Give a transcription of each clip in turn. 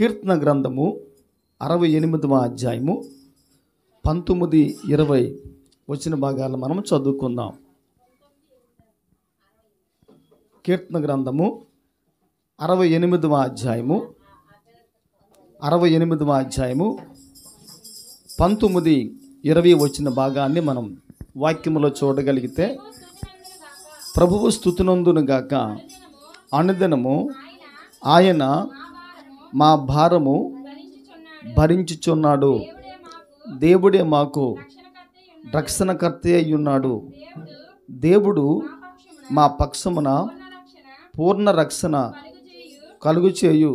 కీర్తన గ్రంథము అరవై ఎనిమిదవ అధ్యాయము పంతొమ్మిది ఇరవై వచ్చిన భాగాలను మనం చదువుకుందాం కీర్తన గ్రంథము అరవై ఎనిమిదవ అధ్యాయము అరవై ఎనిమిదవ అధ్యాయము పంతొమ్మిది ఇరవై వచ్చిన భాగాన్ని మనం వాక్యములో చూడగలిగితే ప్రభువు స్థుతునందునుగాక అనుదినము ఆయన మా భారము భరించుచున్నాడు దేవుడే మాకు రక్షణకర్త అయి ఉన్నాడు దేవుడు మా పక్షమున పూర్ణ రక్షణ కలుగు చేయు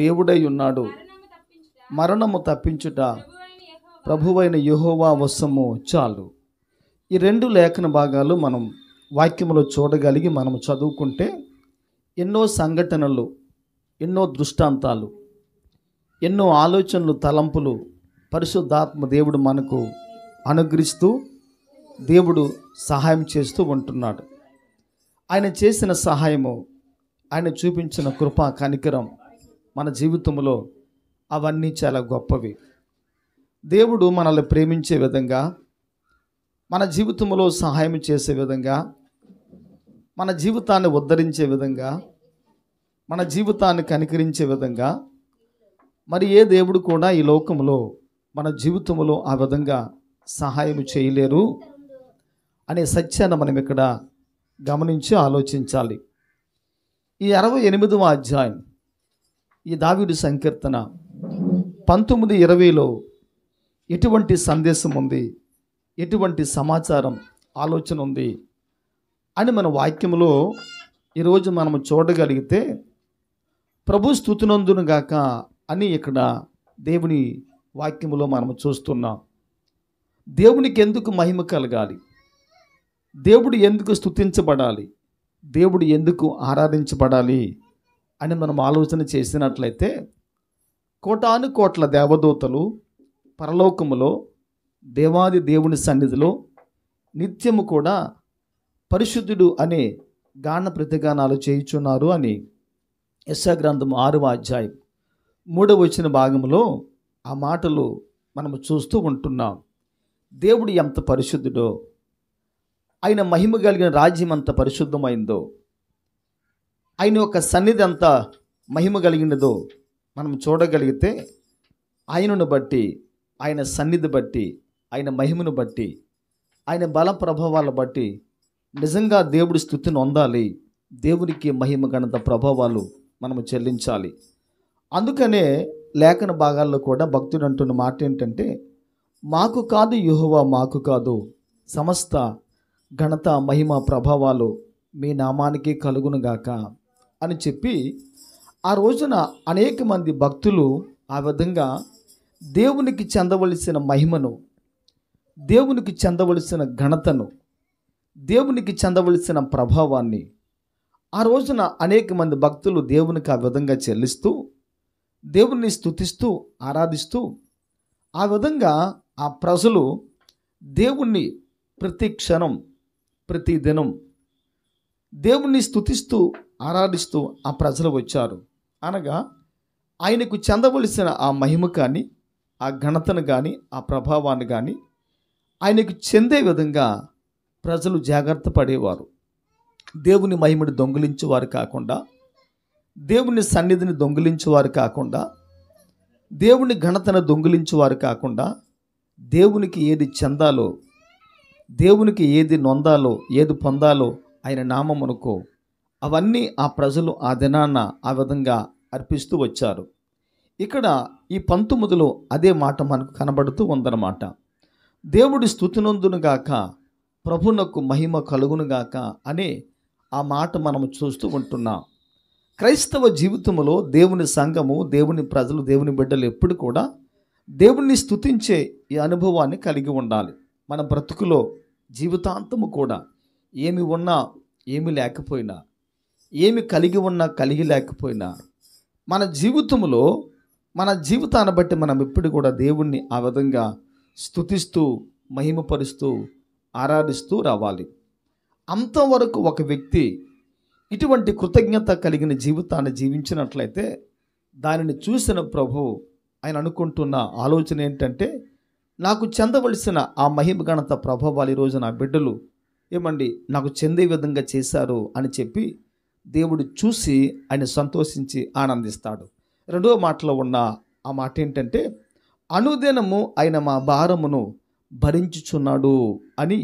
దేవుడై ఉన్నాడు మరణము తప్పించుట ప్రభువైన యహోవా వశము చాలు ఈ రెండు లేఖన భాగాలు మనం వాక్యములో చూడగలిగి మనము చదువుకుంటే ఎన్నో సంఘటనలు ఎన్నో దృష్టాంతాలు ఎన్నో ఆలోచనలు తలంపులు పరిశుద్ధాత్మ దేవుడు మనకు అనుగ్రహిస్తూ దేవుడు సహాయం చేస్తూ ఉంటున్నాడు ఆయన చేసిన సహాయము ఆయన చూపించిన కృపా కనికరం మన జీవితంలో అవన్నీ చాలా గొప్పవి దేవుడు మనల్ని ప్రేమించే విధంగా మన జీవితంలో సహాయం చేసే విధంగా మన జీవితాన్ని ఉద్ధరించే విధంగా మన జీవితాన్ని కనికరించే విధంగా మరి ఏ దేవుడు కూడా ఈ లోకంలో మన జీవితంలో ఆ విధంగా సహాయం చేయలేరు అనే సత్యాన్ని మనం ఇక్కడ గమనించి ఆలోచించాలి ఈ అరవై ఎనిమిదవ అధ్యాయం ఈ దావిడి సంకీర్తన పంతొమ్మిది ఇరవైలో ఎటువంటి సందేశం ఉంది ఎటువంటి సమాచారం ఆలోచన ఉంది అని మన వాక్యంలో ఈరోజు మనం చూడగలిగితే ప్రభు స్థుతునందును గాక అని ఇక్కడ దేవుని వాక్యములో మనం చూస్తున్నాం దేవునికి ఎందుకు మహిమ కలగాలి దేవుడు ఎందుకు స్థుతించబడాలి దేవుడు ఎందుకు ఆరాధించబడాలి అని మనం ఆలోచన చేసినట్లయితే కోటాను కోట్ల దేవదూతలు పరలోకములో దేవాది దేవుని సన్నిధిలో నిత్యము కూడా పరిశుద్ధుడు అనే గాన ప్రతిగానాలు చేయుచున్నారు అని గ్రంథం ఆరవ అధ్యాయం మూడవ వచ్చిన భాగంలో ఆ మాటలు మనము చూస్తూ ఉంటున్నాం దేవుడు ఎంత పరిశుద్ధుడో ఆయన మహిమ కలిగిన రాజ్యం అంత పరిశుద్ధమైందో ఆయన యొక్క సన్నిధి అంత మహిమ కలిగినదో మనం చూడగలిగితే ఆయనను బట్టి ఆయన సన్నిధి బట్టి ఆయన మహిమను బట్టి ఆయన బల ప్రభావాలను బట్టి నిజంగా దేవుడి స్థుతిని అందాలి దేవునికి మహిమ గణత ప్రభావాలు మనము చెల్లించాలి అందుకనే లేఖన భాగాల్లో కూడా భక్తుడు అంటున్న మాట ఏంటంటే మాకు కాదు యుహోవా మాకు కాదు సమస్త ఘనత మహిమ ప్రభావాలు మీ నామానికి కలుగునుగాక అని చెప్పి ఆ రోజున అనేక మంది భక్తులు ఆ విధంగా దేవునికి చెందవలసిన మహిమను దేవునికి చెందవలసిన ఘనతను దేవునికి చెందవలసిన ప్రభావాన్ని ఆ రోజున అనేక మంది భక్తులు దేవునికి ఆ విధంగా చెల్లిస్తూ దేవుణ్ణి స్థుతిస్తూ ఆరాధిస్తూ ఆ విధంగా ఆ ప్రజలు దేవుణ్ణి ప్రతి క్షణం ప్రతి దినం దేవుణ్ణి స్థుతిస్తూ ఆరాధిస్తూ ఆ ప్రజలు వచ్చారు అనగా ఆయనకు చెందవలసిన ఆ మహిమ కానీ ఆ ఘనతను కానీ ఆ ప్రభావాన్ని కానీ ఆయనకు చెందే విధంగా ప్రజలు జాగ్రత్త పడేవారు దేవుని మహిమని దొంగిలించేవారు కాకుండా దేవుని సన్నిధిని దొంగిలించేవారు కాకుండా దేవుని ఘనతను దొంగిలించేవారు కాకుండా దేవునికి ఏది చెందాలో దేవునికి ఏది నొందాలో ఏది పొందాలో ఆయన నామమునుకో అవన్నీ ఆ ప్రజలు ఆ దినాన్న ఆ విధంగా అర్పిస్తూ వచ్చారు ఇక్కడ ఈ పంతొమ్మిదిలో అదే మాట మనకు కనబడుతూ ఉందన్నమాట దేవుడి స్థుతినందునుగాక ప్రభునకు మహిమ కలుగునుగాక అనే ఆ మాట మనం చూస్తూ ఉంటున్నాం క్రైస్తవ జీవితంలో దేవుని సంఘము దేవుని ప్రజలు దేవుని బిడ్డలు ఎప్పుడు కూడా దేవుణ్ణి స్థుతించే ఈ అనుభవాన్ని కలిగి ఉండాలి మన బ్రతుకులో జీవితాంతము కూడా ఏమి ఉన్నా ఏమి లేకపోయినా ఏమి కలిగి ఉన్నా కలిగి లేకపోయినా మన జీవితంలో మన జీవితాన్ని బట్టి మనం ఎప్పుడు కూడా దేవుణ్ణి ఆ విధంగా స్థుతిస్తూ మహిమపరుస్తూ ఆరాధిస్తూ రావాలి అంతవరకు ఒక వ్యక్తి ఇటువంటి కృతజ్ఞత కలిగిన జీవితాన్ని జీవించినట్లయితే దానిని చూసిన ప్రభు ఆయన అనుకుంటున్న ఆలోచన ఏంటంటే నాకు చెందవలసిన ఆ మహిమగణత ప్రభావాలు ఈరోజు నా బిడ్డలు ఏమండి నాకు చెందే విధంగా చేశారు అని చెప్పి దేవుడు చూసి ఆయన సంతోషించి ఆనందిస్తాడు రెండో మాటలో ఉన్న ఆ మాట ఏంటంటే అనుదినము ఆయన మా భారమును భరించుచున్నాడు అని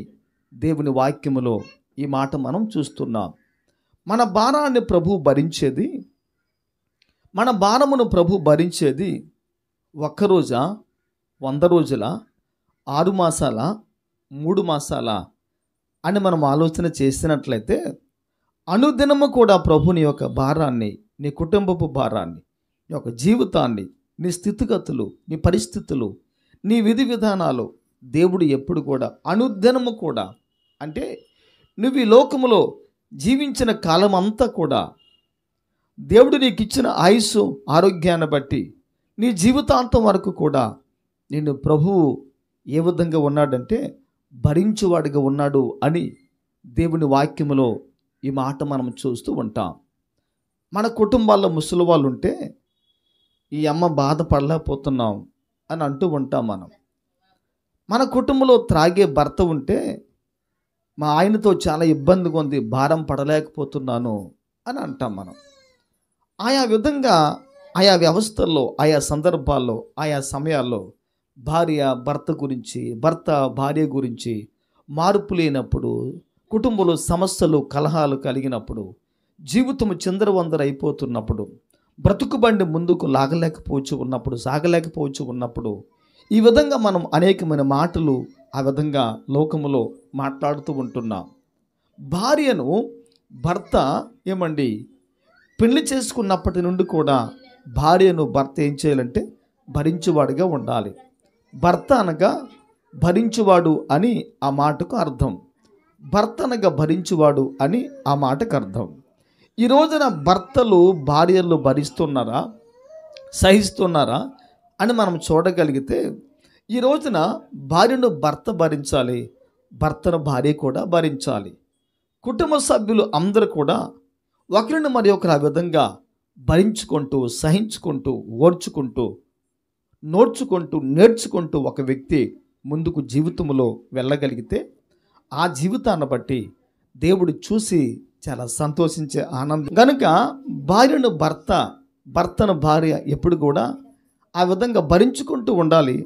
దేవుని వాక్యములో ఈ మాట మనం చూస్తున్నాం మన భారాన్ని ప్రభు భరించేది మన భారమును ప్రభు భరించేది ఒక్కరోజా వంద రోజుల ఆరు మాసాల మూడు మాసాల అని మనం ఆలోచన చేసినట్లయితే అనుదినము కూడా ప్రభుని యొక్క భారాన్ని నీ కుటుంబపు భారాన్ని నీ యొక్క జీవితాన్ని నీ స్థితిగతులు నీ పరిస్థితులు నీ విధి విధానాలు దేవుడు ఎప్పుడు కూడా అనుదినము కూడా అంటే నువ్వు ఈ లోకములో జీవించిన కాలం అంతా కూడా దేవుడు నీకు ఇచ్చిన ఆయుస్సు ఆరోగ్యాన్ని బట్టి నీ జీవితాంతం వరకు కూడా నిన్ను ప్రభువు ఏ విధంగా ఉన్నాడంటే భరించువాడిగా ఉన్నాడు అని దేవుని వాక్యములో ఈ మాట మనం చూస్తూ ఉంటాం మన కుటుంబాల్లో ముసలి వాళ్ళు ఉంటే ఈ అమ్మ బాధపడలేకపోతున్నాం అని అంటూ ఉంటాం మనం మన కుటుంబంలో త్రాగే భర్త ఉంటే మా ఆయనతో చాలా ఇబ్బందిగా ఉంది భారం పడలేకపోతున్నాను అని అంటాం మనం ఆయా విధంగా ఆయా వ్యవస్థల్లో ఆయా సందర్భాల్లో ఆయా సమయాల్లో భార్య భర్త గురించి భర్త భార్య గురించి మార్పు లేనప్పుడు కుటుంబంలో సమస్యలు కలహాలు కలిగినప్పుడు జీవితం చంద్రవందర అయిపోతున్నప్పుడు బ్రతుకు బండి ముందుకు లాగలేకపోవచ్చు ఉన్నప్పుడు సాగలేకపోవచ్చు ఉన్నప్పుడు ఈ విధంగా మనం అనేకమైన మాటలు ఆ విధంగా లోకములో మాట్లాడుతూ ఉంటున్నాం భార్యను భర్త ఏమండి పెళ్లి చేసుకున్నప్పటి నుండి కూడా భార్యను భర్త ఏం చేయాలంటే భరించువాడిగా ఉండాలి భర్త అనగా భరించువాడు అని ఆ మాటకు అర్థం భర్త అనగా భరించువాడు అని ఆ మాటకు అర్థం ఈ రోజున భర్తలు భార్యలు భరిస్తున్నారా సహిస్తున్నారా అని మనం చూడగలిగితే ఈ రోజున భార్యను భర్త భరించాలి భర్తను భార్య కూడా భరించాలి కుటుంబ సభ్యులు అందరూ కూడా ఒకరిని మరి ఒకరు ఆ విధంగా భరించుకుంటూ సహించుకుంటూ ఓర్చుకుంటూ నోడ్చుకుంటూ నేర్చుకుంటూ ఒక వ్యక్తి ముందుకు జీవితంలో వెళ్ళగలిగితే ఆ జీవితాన్ని బట్టి దేవుడు చూసి చాలా సంతోషించే ఆనందం కనుక భార్యను భర్త భర్తను భార్య ఎప్పుడు కూడా ఆ విధంగా భరించుకుంటూ ఉండాలి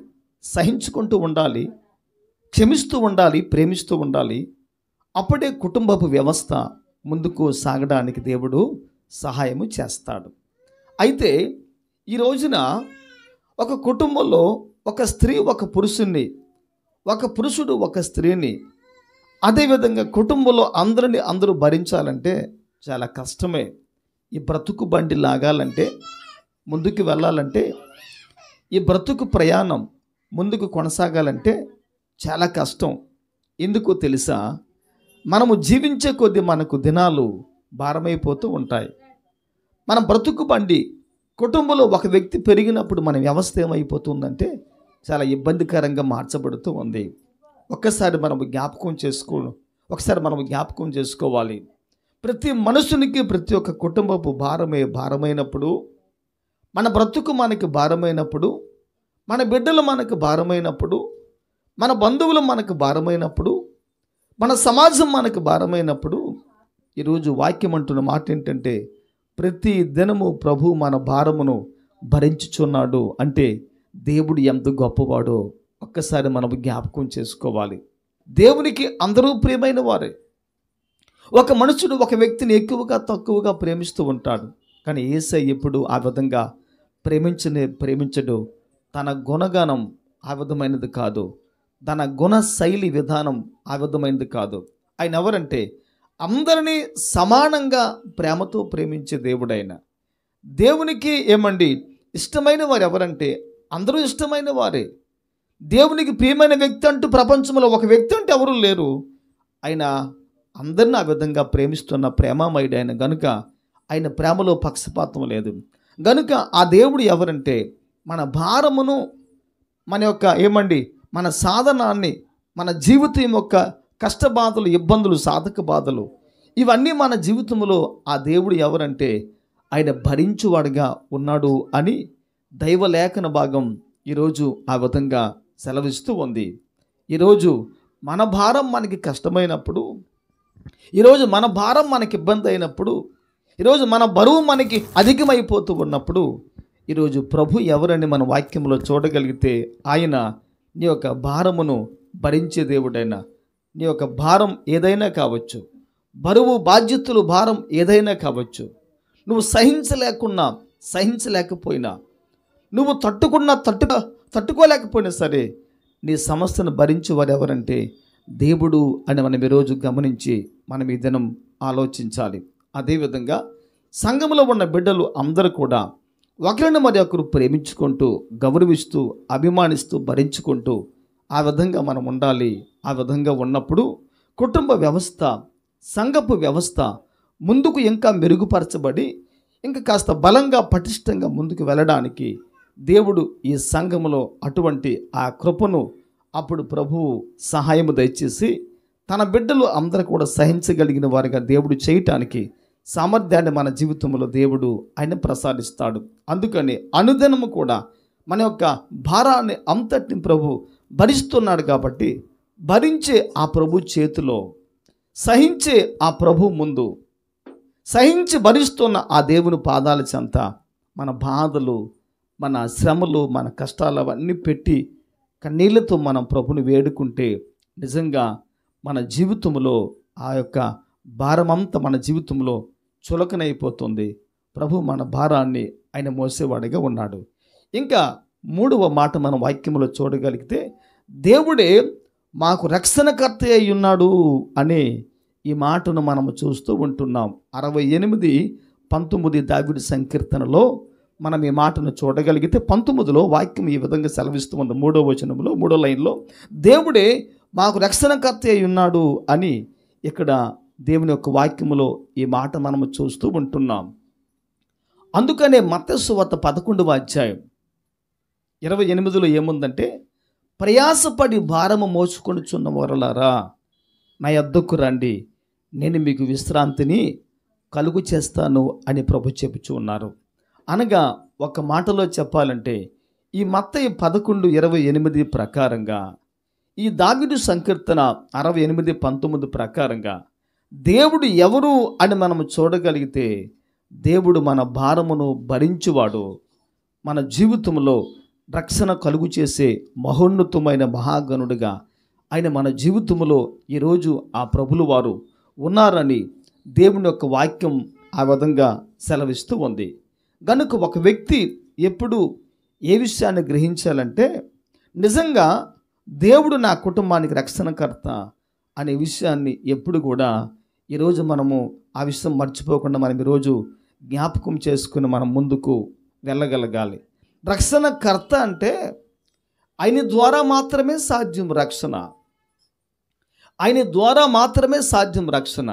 సహించుకుంటూ ఉండాలి క్షమిస్తూ ఉండాలి ప్రేమిస్తూ ఉండాలి అప్పుడే కుటుంబపు వ్యవస్థ ముందుకు సాగడానికి దేవుడు సహాయము చేస్తాడు అయితే ఈ రోజున ఒక కుటుంబంలో ఒక స్త్రీ ఒక పురుషుణ్ణి ఒక పురుషుడు ఒక స్త్రీని అదేవిధంగా కుటుంబంలో అందరిని అందరూ భరించాలంటే చాలా కష్టమే ఈ బ్రతుకు బండి లాగాలంటే ముందుకు వెళ్ళాలంటే ఈ బ్రతుకు ప్రయాణం ముందుకు కొనసాగాలంటే చాలా కష్టం ఎందుకో తెలుసా మనము జీవించే కొద్ది మనకు దినాలు భారమైపోతూ ఉంటాయి మన బ్రతుకు బండి కుటుంబంలో ఒక వ్యక్తి పెరిగినప్పుడు మన వ్యవస్థ ఏమైపోతుందంటే చాలా ఇబ్బందికరంగా మార్చబడుతూ ఉంది ఒక్కసారి మనం జ్ఞాపకం చేసుకో ఒకసారి మనం జ్ఞాపకం చేసుకోవాలి ప్రతి మనుషునికి ప్రతి ఒక్క కుటుంబపు భారమే భారమైనప్పుడు మన బ్రతుకు మనకి భారమైనప్పుడు మన బిడ్డలు మనకు భారమైనప్పుడు మన బంధువులు మనకు భారమైనప్పుడు మన సమాజం మనకు భారమైనప్పుడు ఈరోజు వాక్యం అంటున్న మాట ఏంటంటే ప్రతి దినము ప్రభు మన భారమును భరించుచున్నాడు అంటే దేవుడు ఎంత గొప్పవాడో ఒక్కసారి మనం జ్ఞాపకం చేసుకోవాలి దేవునికి అందరూ ప్రియమైన వారే ఒక మనుషుడు ఒక వ్యక్తిని ఎక్కువగా తక్కువగా ప్రేమిస్తూ ఉంటాడు కానీ ఏసై ఎప్పుడు ఆ విధంగా ప్రేమించనే ప్రేమించడు తన గుణగణం ఆ విధమైనది కాదు తన గుణ శైలి విధానం ఆ విధమైనది కాదు ఆయన ఎవరంటే అందరినీ సమానంగా ప్రేమతో ప్రేమించే దేవుడైన దేవునికి ఏమండి ఇష్టమైన వారు ఎవరంటే అందరూ ఇష్టమైన వారే దేవునికి ప్రియమైన వ్యక్తి అంటూ ప్రపంచంలో ఒక వ్యక్తి అంటే ఎవరూ లేరు ఆయన అందరిని ఆ విధంగా ప్రేమిస్తున్న ప్రేమామయుడైన గనుక ఆయన ప్రేమలో పక్షపాతం లేదు గనుక ఆ దేవుడు ఎవరంటే మన భారమును మన యొక్క ఏమండి మన సాధనాన్ని మన జీవితం యొక్క కష్టబాధలు ఇబ్బందులు సాధక బాధలు ఇవన్నీ మన జీవితంలో ఆ దేవుడు ఎవరంటే ఆయన భరించువాడుగా ఉన్నాడు అని దైవలేఖన భాగం ఈరోజు ఆ విధంగా సెలవిస్తూ ఉంది ఈరోజు మన భారం మనకి కష్టమైనప్పుడు ఈరోజు మన భారం మనకి ఇబ్బంది అయినప్పుడు ఈరోజు మన బరువు మనకి అధికమైపోతూ ఉన్నప్పుడు ఈరోజు ప్రభు ఎవరని మన వాక్యంలో చూడగలిగితే ఆయన నీ యొక్క భారమును భరించే దేవుడైనా నీ యొక్క భారం ఏదైనా కావచ్చు బరువు బాధ్యతలు భారం ఏదైనా కావచ్చు నువ్వు సహించలేకున్నా సహించలేకపోయినా నువ్వు తట్టుకున్నా తట్టు తట్టుకోలేకపోయినా సరే నీ సమస్యను భరించేవారు ఎవరంటే దేవుడు అని మనం ఈరోజు గమనించి మనం ఈ దినం ఆలోచించాలి అదేవిధంగా సంఘంలో ఉన్న బిడ్డలు అందరూ కూడా ఒకరిని మరి ఒకరు ప్రేమించుకుంటూ గౌరవిస్తూ అభిమానిస్తూ భరించుకుంటూ ఆ విధంగా మనం ఉండాలి ఆ విధంగా ఉన్నప్పుడు కుటుంబ వ్యవస్థ సంఘపు వ్యవస్థ ముందుకు ఇంకా మెరుగుపరచబడి ఇంకా కాస్త బలంగా పటిష్టంగా ముందుకు వెళ్ళడానికి దేవుడు ఈ సంఘములో అటువంటి ఆ కృపను అప్పుడు ప్రభువు సహాయము దయచేసి తన బిడ్డలు అందరూ కూడా సహించగలిగిన వారిగా దేవుడు చేయటానికి సామర్థ్యాన్ని మన జీవితంలో దేవుడు ఆయన ప్రసాదిస్తాడు అందుకని అనుదినము కూడా మన యొక్క భారాన్ని అంతటిని ప్రభు భరిస్తున్నాడు కాబట్టి భరించే ఆ ప్రభు చేతిలో సహించే ఆ ప్రభు ముందు సహించి భరిస్తున్న ఆ దేవుని పాదాల చెంత మన బాధలు మన శ్రమలు మన కష్టాలు అవన్నీ పెట్టి కన్నీళ్లతో మనం ప్రభుని వేడుకుంటే నిజంగా మన జీవితంలో ఆ యొక్క భారమంతా మన జీవితంలో చులకనైపోతుంది ప్రభు మన భారాన్ని ఆయన మోసేవాడిగా ఉన్నాడు ఇంకా మూడవ మాట మనం వాక్యంలో చూడగలిగితే దేవుడే మాకు రక్షణకర్త అయి ఉన్నాడు అనే ఈ మాటను మనం చూస్తూ ఉంటున్నాం అరవై ఎనిమిది పంతొమ్మిది దావిడి సంకీర్తనలో మనం ఈ మాటను చూడగలిగితే పంతొమ్మిదిలో వాక్యం ఈ విధంగా సెలవిస్తూ ఉంది మూడో వచనంలో మూడో లైన్లో దేవుడే మాకు రక్షణకర్త అయి ఉన్నాడు అని ఇక్కడ దేవుని యొక్క వాక్యములో ఈ మాట మనము చూస్తూ ఉంటున్నాం అందుకనే మత్స్సువత పదకొండవ అధ్యాయం ఇరవై ఎనిమిదిలో ఏముందంటే ప్రయాసపడి భారము చున్న వరలారా నా ఎద్దకు రండి నేను మీకు విశ్రాంతిని కలుగు చేస్తాను అని ప్రభు చెప్పుచు ఉన్నారు అనగా ఒక మాటలో చెప్పాలంటే ఈ మత్తయి పదకొండు ఇరవై ఎనిమిది ప్రకారంగా ఈ దావిడు సంకీర్తన అరవై ఎనిమిది పంతొమ్మిది ప్రకారంగా దేవుడు ఎవరు అని మనము చూడగలిగితే దేవుడు మన భారమును భరించువాడు మన జీవితంలో రక్షణ కలుగు చేసే మహోన్నతమైన మహాగణుడిగా ఆయన మన జీవితంలో ఈరోజు ఆ ప్రభులు వారు ఉన్నారని దేవుని యొక్క వాక్యం ఆ విధంగా సెలవిస్తూ ఉంది కనుక ఒక వ్యక్తి ఎప్పుడు ఏ విషయాన్ని గ్రహించాలంటే నిజంగా దేవుడు నా కుటుంబానికి రక్షణకర్త అనే విషయాన్ని ఎప్పుడు కూడా ఈరోజు మనము ఆ విషయం మర్చిపోకుండా మనం ఈరోజు జ్ఞాపకం చేసుకుని మనం ముందుకు వెళ్ళగలగాలి రక్షణ కర్త అంటే ఆయన ద్వారా మాత్రమే సాధ్యం రక్షణ ఆయన ద్వారా మాత్రమే సాధ్యం రక్షణ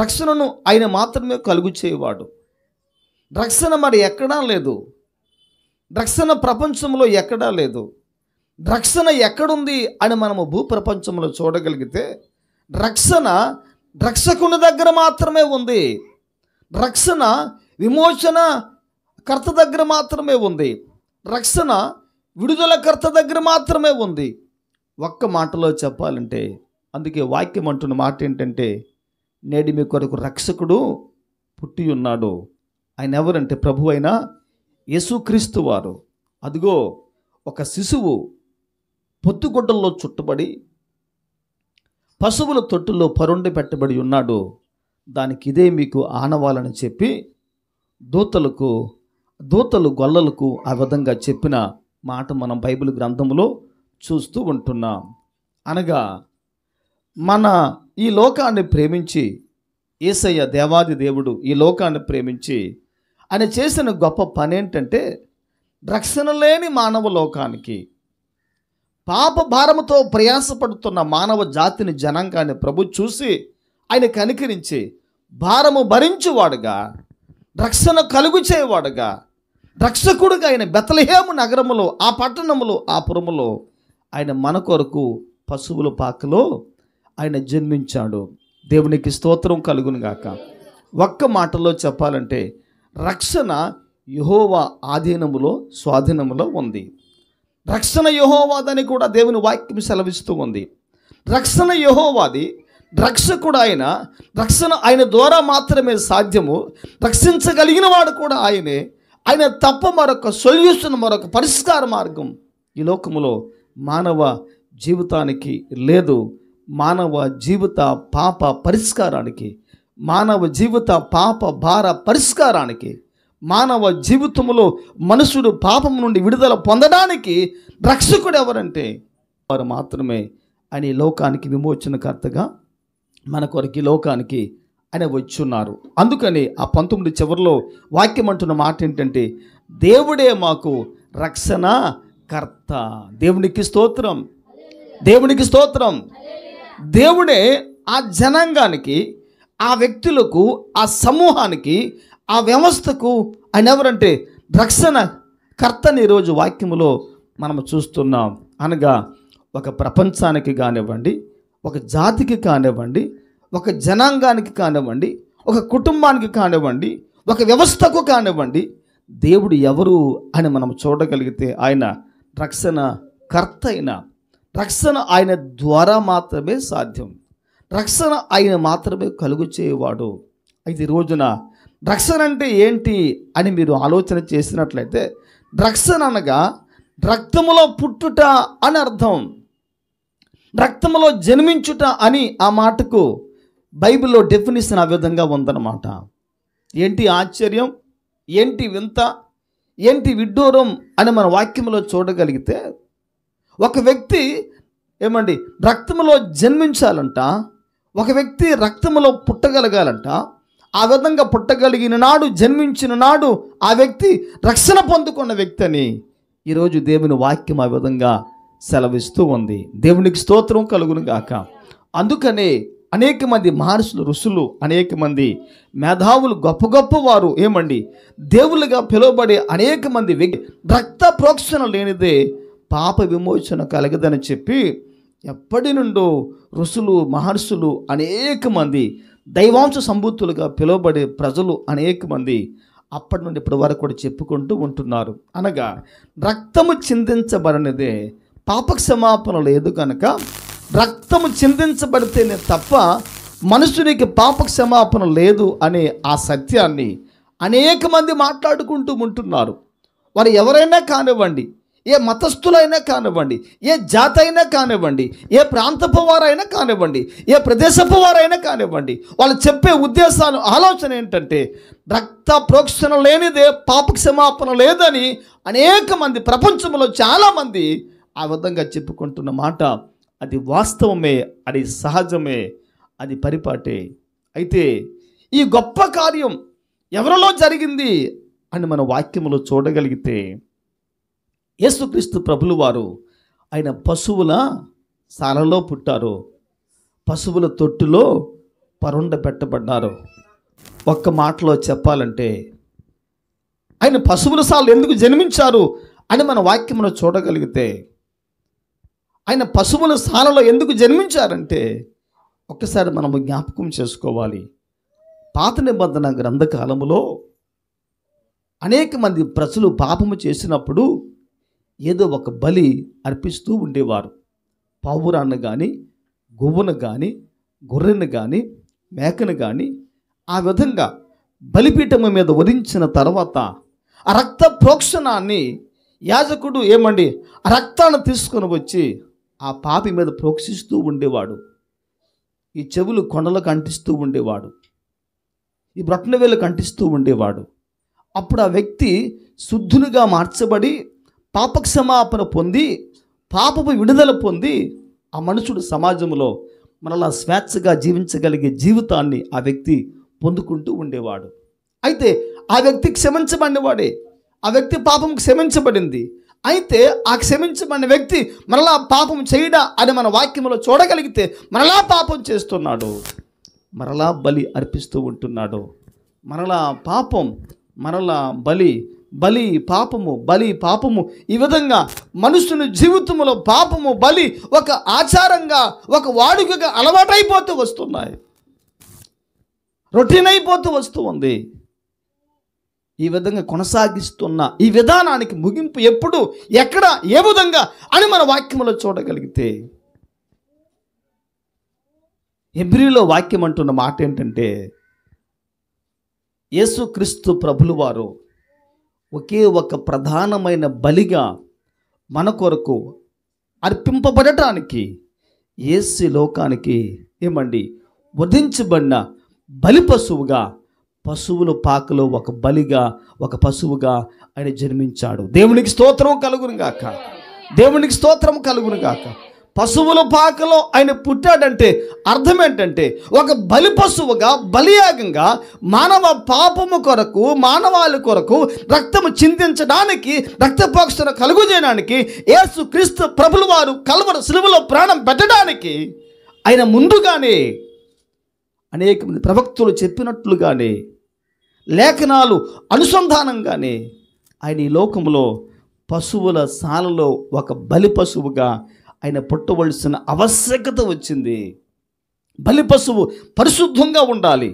రక్షణను ఆయన మాత్రమే కలుగు చేయవాడు రక్షణ మరి ఎక్కడా లేదు రక్షణ ప్రపంచంలో ఎక్కడా లేదు రక్షణ ఎక్కడుంది అని మనము భూప్రపంచంలో చూడగలిగితే రక్షణ రక్షకుని దగ్గర మాత్రమే ఉంది రక్షణ విమోచన కర్త దగ్గర మాత్రమే ఉంది రక్షణ విడుదల కర్త దగ్గర మాత్రమే ఉంది ఒక్క మాటలో చెప్పాలంటే అందుకే వాక్యం అంటున్న మాట ఏంటంటే నేడు మీ కొరకు రక్షకుడు పుట్టి ఉన్నాడు ఆయన ఎవరంటే ప్రభు అయిన యేసుక్రీస్తు వారు అదిగో ఒక శిశువు పొత్తుగొడ్డల్లో చుట్టబడి పశువుల తొట్టులో పరుండి పెట్టబడి ఉన్నాడు దానికి ఇదే మీకు ఆనవాలని చెప్పి దూతలకు దూతలు గొల్లలకు ఆ విధంగా చెప్పిన మాట మనం బైబిల్ గ్రంథంలో చూస్తూ ఉంటున్నాం అనగా మన ఈ లోకాన్ని ప్రేమించి ఏసయ్య దేవాది దేవుడు ఈ లోకాన్ని ప్రేమించి ఆయన చేసిన గొప్ప పని ఏంటంటే రక్షణ లేని మానవ లోకానికి పాప భారముతో ప్రయాసపడుతున్న మానవ జాతిని జనాంగాన్ని ప్రభు చూసి ఆయన కనికరించి భారము భరించువాడుగా రక్షణ కలుగు చేయవాడుగా రక్షకుడుగా ఆయన బెతలహేము నగరములో ఆ పట్టణములో ఆ పురములో ఆయన మన కొరకు పశువుల పాకలో ఆయన జన్మించాడు దేవునికి స్తోత్రం కలుగునుగాక ఒక్క మాటలో చెప్పాలంటే రక్షణ యహోవా ఆధీనములో స్వాధీనములో ఉంది రక్షణ యహోవాదని కూడా దేవుని వాక్యం సెలవిస్తూ ఉంది రక్షణ యహోవాది రక్షకుడు ఆయన రక్షణ ఆయన ద్వారా మాత్రమే సాధ్యము రక్షించగలిగిన వాడు కూడా ఆయనే ఆయన తప్ప మరొక సొల్యూషన్ మరొక పరిష్కార మార్గం ఈ లోకములో మానవ జీవితానికి లేదు మానవ జీవిత పాప పరిష్కారానికి మానవ జీవిత పాప భార పరిష్కారానికి మానవ జీవితంలో మనుషుడు పాపం నుండి విడుదల పొందడానికి రక్షకుడు ఎవరంటే వారు మాత్రమే అని లోకానికి విమోచనకర్తగా మన కొరకు లోకానికి ఆయన వచ్చున్నారు అందుకని ఆ పంతొమ్మిది చివరిలో వాక్యం అంటున్న మాట ఏంటంటే దేవుడే మాకు రక్షణ కర్త దేవునికి స్తోత్రం దేవునికి స్తోత్రం దేవుడే ఆ జనాంగానికి ఆ వ్యక్తులకు ఆ సమూహానికి ఆ వ్యవస్థకు ఆయన ఎవరంటే రక్షణ కర్తని ఈరోజు వాక్యములో మనం చూస్తున్నాం అనగా ఒక ప్రపంచానికి కానివ్వండి ఒక జాతికి కానివ్వండి ఒక జనాంగానికి కానివ్వండి ఒక కుటుంబానికి కానివ్వండి ఒక వ్యవస్థకు కానివ్వండి దేవుడు ఎవరు అని మనం చూడగలిగితే ఆయన రక్షణ కర్త అయిన రక్షణ ఆయన ద్వారా మాత్రమే సాధ్యం రక్షణ ఆయన మాత్రమే కలుగు చేయవాడు అయితే రోజున డ్రగ్సన్ అంటే ఏంటి అని మీరు ఆలోచన చేసినట్లయితే డ్రగ్సన్ అనగా రక్తములో పుట్టుట అని అర్థం రక్తములో జన్మించుట అని ఆ మాటకు బైబిల్లో డెఫినేషన్ ఆ విధంగా ఉందన్నమాట ఏంటి ఆశ్చర్యం ఏంటి వింత ఏంటి విడ్డూరం అని మన వాక్యంలో చూడగలిగితే ఒక వ్యక్తి ఏమండి రక్తములో జన్మించాలంట ఒక వ్యక్తి రక్తములో పుట్టగలగాలంట ఆ విధంగా పుట్టగలిగిన నాడు జన్మించిన నాడు ఆ వ్యక్తి రక్షణ పొందుకున్న వ్యక్తి అని ఈరోజు దేవుని వాక్యం ఆ విధంగా సెలవిస్తూ ఉంది దేవునికి స్తోత్రం కలుగును గాక అందుకనే అనేక మంది మహర్షులు ఋషులు అనేక మంది మేధావులు గొప్ప గొప్ప వారు ఏమండి దేవులుగా పిలువబడే అనేక మంది రక్త ప్రోక్షణ లేనిదే పాప విమోచన కలగదని చెప్పి ఎప్పటి నుండో ఋషులు మహర్షులు అనేక మంది దైవాంశ సంబూతులుగా పిలువబడే ప్రజలు అనేక మంది అప్పటి నుండి ఇప్పటి వరకు కూడా చెప్పుకుంటూ ఉంటున్నారు అనగా రక్తము చిందించబడినదే పాప క్షమాపణ లేదు కనుక రక్తము చిందించబడితేనే తప్ప మనుషునికి పాప క్షమాపణ లేదు అనే ఆ సత్యాన్ని అనేక మంది మాట్లాడుకుంటూ ఉంటున్నారు వారు ఎవరైనా కానివ్వండి ఏ మతస్థులైనా కానివ్వండి ఏ జాతి అయినా కానివ్వండి ఏ ప్రాంతపు వారైనా కానివ్వండి ఏ ప్రదేశపు వారైనా కానివ్వండి వాళ్ళు చెప్పే ఉద్దేశాలు ఆలోచన ఏంటంటే రక్త ప్రోక్షణ లేనిదే పాప క్షమాపణ లేదని అనేక మంది ప్రపంచంలో చాలామంది ఆ విధంగా చెప్పుకుంటున్న మాట అది వాస్తవమే అది సహజమే అది పరిపాటే అయితే ఈ గొప్ప కార్యం ఎవరిలో జరిగింది అని మన వాక్యములో చూడగలిగితే యేసుక్రీస్తు ప్రభులు వారు ఆయన పశువుల సాలలో పుట్టారు పశువుల తొట్టులో పరుండ పెట్టబడ్డారు ఒక్క మాటలో చెప్పాలంటే ఆయన పశువుల సాలు ఎందుకు జన్మించారు అని మన వాక్యమును చూడగలిగితే ఆయన పశువుల సాలలో ఎందుకు జన్మించారంటే ఒక్కసారి మనము జ్ఞాపకం చేసుకోవాలి పాత నిబంధన గ్రంథకాలములో అనేక మంది ప్రజలు పాపము చేసినప్పుడు ఏదో ఒక బలి అర్పిస్తూ ఉండేవారు పావురాన్ని కానీ గువ్వును కానీ గొర్రెను కానీ మేకను కానీ ఆ విధంగా బలిపీఠం మీద వరించిన తర్వాత ఆ రక్త ప్రోక్షణాన్ని యాజకుడు ఏమండి ఆ రక్తాన్ని తీసుకొని వచ్చి ఆ పాపి మీద ప్రోక్షిస్తూ ఉండేవాడు ఈ చెవులు కొండలకు అంటిస్తూ ఉండేవాడు ఈ బ్రట్నవేలు కంటిస్తూ ఉండేవాడు అప్పుడు ఆ వ్యక్తి శుద్ధునిగా మార్చబడి పాప క్షమాపణ పొంది పాపపు విడుదల పొంది ఆ మనుషుడు సమాజంలో మనలా స్వేచ్ఛగా జీవించగలిగే జీవితాన్ని ఆ వ్యక్తి పొందుకుంటూ ఉండేవాడు అయితే ఆ వ్యక్తి క్షమించబడినవాడే ఆ వ్యక్తి పాపం క్షమించబడింది అయితే ఆ క్షమించబడిన వ్యక్తి మరలా పాపం చేయడా అని మన వాక్యంలో చూడగలిగితే మరలా పాపం చేస్తున్నాడు మరలా బలి అర్పిస్తూ ఉంటున్నాడు మరలా పాపం మరలా బలి బలి పాపము బలి పాపము ఈ విధంగా మనుషుని జీవితంలో పాపము బలి ఒక ఆచారంగా ఒక వాడుకగా అలవాటైపోతూ వస్తున్నాయి రొటీన్ అయిపోతూ వస్తూ ఉంది ఈ విధంగా కొనసాగిస్తున్న ఈ విధానానికి ముగింపు ఎప్పుడు ఎక్కడ ఏ విధంగా అని మన వాక్యంలో చూడగలిగితే ఎబ్రిలో వాక్యం అంటున్న మాట ఏంటంటే యేసుక్రీస్తు ప్రభులు వారు ఒకే ఒక ప్రధానమైన బలిగా మన కొరకు అర్పింపబడటానికి ఏసి లోకానికి ఏమండి వధించబడిన బలి పశువుగా పశువుల పాకలో ఒక బలిగా ఒక పశువుగా ఆయన జన్మించాడు దేవునికి స్తోత్రం కలుగును గాక దేవునికి స్తోత్రం కలుగును గాక పశువుల పాకలో ఆయన పుట్టాడంటే అర్థం ఏంటంటే ఒక బలి పశువుగా బలియాగంగా మానవ పాపము కొరకు మానవాళి కొరకు రక్తము చిందించడానికి రక్తపోక్షను కలుగు చేయడానికి యేసు క్రీస్తు ప్రభుల వారు కలవర సులువులో ప్రాణం పెట్టడానికి ఆయన ముందుగానే అనేక మంది ప్రవక్తులు చెప్పినట్లుగానే లేఖనాలు అనుసంధానంగానే ఆయన ఈ లోకంలో పశువుల సాలలో ఒక బలి పశువుగా ఆయన పుట్టవలసిన ఆవశ్యకత వచ్చింది బలి పశువు పరిశుద్ధంగా ఉండాలి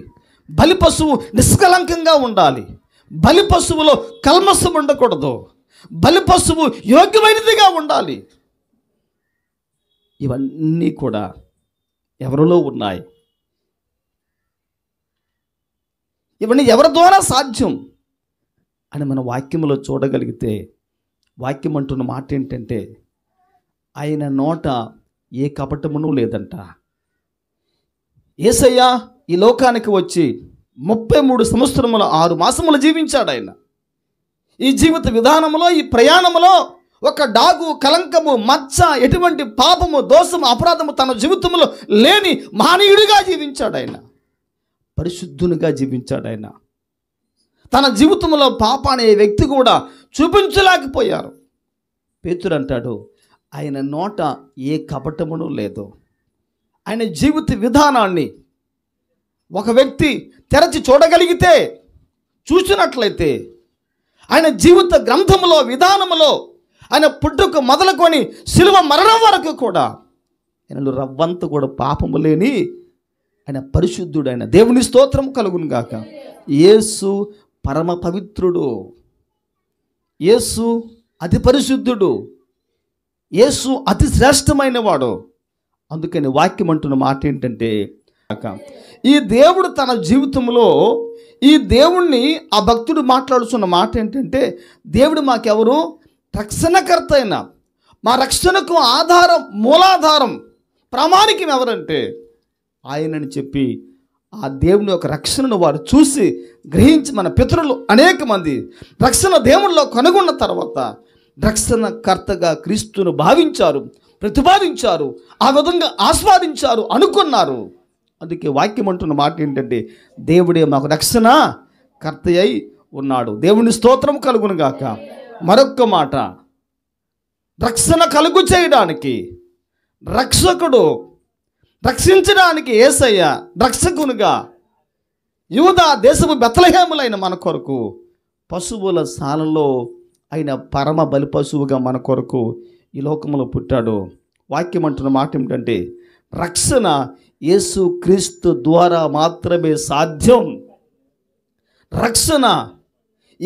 బలి పశువు నిష్కలంకంగా ఉండాలి బలి పశువులో కల్మసం ఉండకూడదు బలి పశువు యోగ్యమైనదిగా ఉండాలి ఇవన్నీ కూడా ఎవరిలో ఉన్నాయి ఇవన్నీ ఎవరి ద్వారా సాధ్యం అని మన వాక్యంలో చూడగలిగితే వాక్యం అంటున్న మాట ఏంటంటే ఆయన నోట ఏ కపటమును లేదంట ఏసయ్య ఈ లోకానికి వచ్చి ముప్పై మూడు సంవత్సరములు ఆరు మాసములు జీవించాడు ఆయన ఈ జీవిత విధానంలో ఈ ప్రయాణంలో ఒక డాగు కలంకము మచ్చ ఎటువంటి పాపము దోషము అపరాధము తన జీవితంలో లేని మానీయుడిగా జీవించాడు ఆయన పరిశుద్ధునిగా జీవించాడు ఆయన తన జీవితంలో పాప అనే వ్యక్తి కూడా చూపించలేకపోయారు పేతురంటాడు అంటాడు ఆయన నోట ఏ కపటమును లేదు ఆయన జీవిత విధానాన్ని ఒక వ్యక్తి తెరచి చూడగలిగితే చూసినట్లయితే ఆయన జీవిత గ్రంథములో విధానములో ఆయన పుట్టుకు మొదలుకొని సిలువ మరణం వరకు కూడా ఆయన రవ్వంత కూడా పాపము లేని ఆయన పరిశుద్ధుడు ఆయన దేవుని స్తోత్రం కలుగును గాక యేసు పరమ పవిత్రుడు యేసు అతి పరిశుద్ధుడు యేసు అతి శ్రేష్టమైన వాడు అందుకని వాక్యం అంటున్న మాట ఏంటంటే ఈ దేవుడు తన జీవితంలో ఈ దేవుణ్ణి ఆ భక్తుడు మాట్లాడుతున్న మాట ఏంటంటే దేవుడు మాకెవరు రక్షణకర్త అయిన మా రక్షణకు ఆధారం మూలాధారం ప్రామాణికం ఎవరంటే ఆయనని చెప్పి ఆ దేవుని యొక్క రక్షణను వారు చూసి గ్రహించి మన పితరులు అనేక మంది రక్షణ దేవుల్లో కనుగొన్న తర్వాత రక్షణకర్తగా క్రీస్తును భావించారు ప్రతిపాదించారు ఆ విధంగా ఆస్వాదించారు అనుకున్నారు అందుకే వాక్యం అంటున్న మాట ఏంటంటే దేవుడే మాకు రక్షణ కర్త ఉన్నాడు దేవుని స్తోత్రం కలుగునుగాక మరొక్క మాట రక్షణ కలుగు చేయడానికి రక్షకుడు రక్షించడానికి ఏసయ్య రక్షకునుగా యువత దేశపు బెత్తలహేములైన మన కొరకు పశువుల సాలలో ఆయన పరమ బలిపశువుగా మన కొరకు ఈ లోకంలో పుట్టాడు వాక్యం అంటున్న మాట ఏమిటంటే రక్షణ యేసు క్రీస్తు ద్వారా మాత్రమే సాధ్యం రక్షణ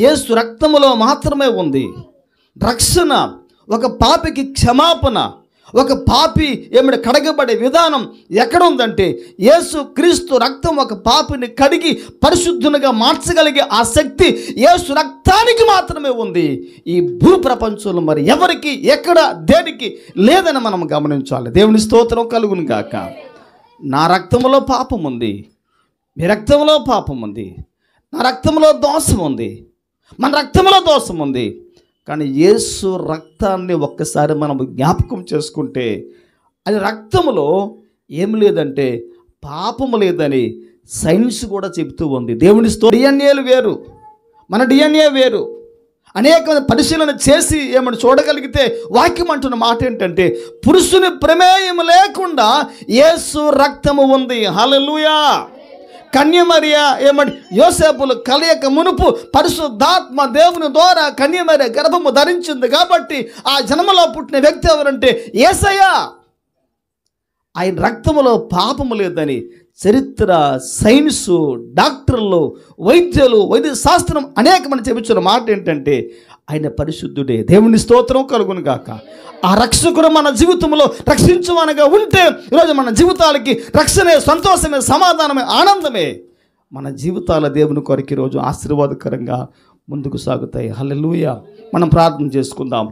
యేసు రక్తములో మాత్రమే ఉంది రక్షణ ఒక పాపికి క్షమాపణ ఒక పాపి ఏమిటి కడగబడే విధానం ఎక్కడ ఉందంటే యేసు క్రీస్తు రక్తం ఒక పాపిని కడిగి పరిశుద్ధునిగా మార్చగలిగే ఆ శక్తి యేసు రక్తానికి మాత్రమే ఉంది ఈ భూ ప్రపంచంలో మరి ఎవరికి ఎక్కడ దేనికి లేదని మనం గమనించాలి దేవుని స్తోత్రం కలుగును కాక నా రక్తంలో పాపం ఉంది మీ రక్తంలో పాపం ఉంది నా రక్తంలో దోషం ఉంది మన రక్తంలో దోషం ఉంది కానీ యేసు రక్తాన్ని ఒక్కసారి మనం జ్ఞాపకం చేసుకుంటే అది రక్తములో ఏం లేదంటే పాపము లేదని సైన్స్ కూడా చెబుతూ ఉంది దేవుని స్తో డిఎన్ఏలు వేరు మన డిఎన్ఏ వేరు అనేక పరిశీలన చేసి ఏమని చూడగలిగితే వాక్యం అంటున్న మాట ఏంటంటే పురుషుని ప్రమేయం లేకుండా యేసు రక్తము ఉంది హలలుయా కన్యమరియ ఏమంటే యోసేపులు కలయక మునుపు పరిశుద్ధాత్మ దేవుని ద్వారా కన్యమరియ గర్భము ధరించింది కాబట్టి ఆ జన్మలో పుట్టిన వ్యక్తి ఎవరంటే ఏసయ ఆయన రక్తములో పాపము లేదని చరిత్ర సైన్సు డాక్టర్లు వైద్యులు వైద్య శాస్త్రం అనేకమని చెబుతున్న మాట ఏంటంటే ఆయన పరిశుద్ధుడే దేవుని స్తోత్రం కలుగును గాక ఆ రక్షకుడు మన జీవితంలో రక్షించమనగా ఉంటే ఈరోజు మన జీవితాలకి రక్షణే సంతోషమే సమాధానమే ఆనందమే మన జీవితాల దేవుని కొరకు ఈరోజు ఆశీర్వాదకరంగా ముందుకు సాగుతాయి హలో మనం ప్రార్థన చేసుకుందాం